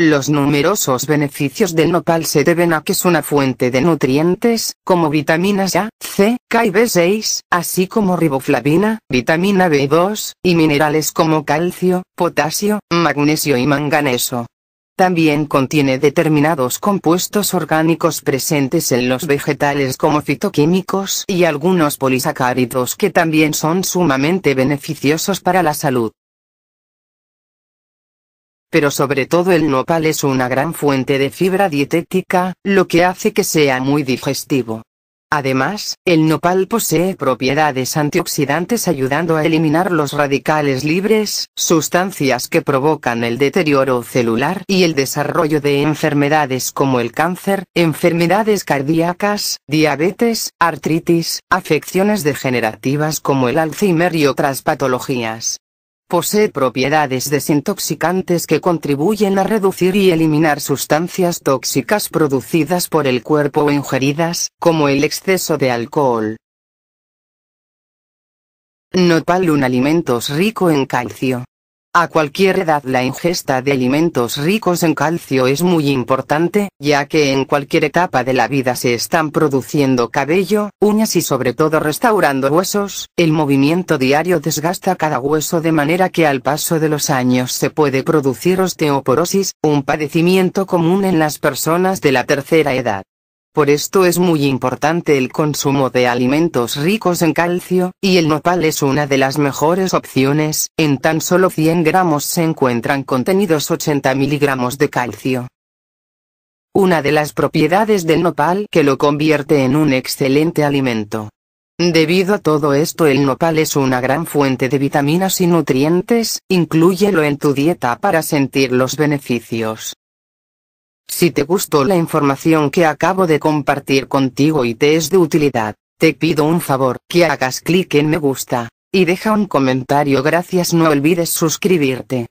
Los numerosos beneficios del nopal se deben a que es una fuente de nutrientes, como vitaminas A, C, K y B6, así como riboflavina, vitamina B2, y minerales como calcio, potasio, magnesio y manganeso. También contiene determinados compuestos orgánicos presentes en los vegetales como fitoquímicos y algunos polisacáridos que también son sumamente beneficiosos para la salud pero sobre todo el nopal es una gran fuente de fibra dietética, lo que hace que sea muy digestivo. Además, el nopal posee propiedades antioxidantes ayudando a eliminar los radicales libres, sustancias que provocan el deterioro celular y el desarrollo de enfermedades como el cáncer, enfermedades cardíacas, diabetes, artritis, afecciones degenerativas como el Alzheimer y otras patologías. Posee propiedades desintoxicantes que contribuyen a reducir y eliminar sustancias tóxicas producidas por el cuerpo o ingeridas, como el exceso de alcohol. Nopal un alimento rico en calcio. A cualquier edad la ingesta de alimentos ricos en calcio es muy importante, ya que en cualquier etapa de la vida se están produciendo cabello, uñas y sobre todo restaurando huesos, el movimiento diario desgasta cada hueso de manera que al paso de los años se puede producir osteoporosis, un padecimiento común en las personas de la tercera edad. Por esto es muy importante el consumo de alimentos ricos en calcio, y el nopal es una de las mejores opciones, en tan solo 100 gramos se encuentran contenidos 80 miligramos de calcio. Una de las propiedades del nopal que lo convierte en un excelente alimento. Debido a todo esto el nopal es una gran fuente de vitaminas y nutrientes, incluyelo en tu dieta para sentir los beneficios. Si te gustó la información que acabo de compartir contigo y te es de utilidad, te pido un favor, que hagas clic en me gusta, y deja un comentario. Gracias, no olvides suscribirte.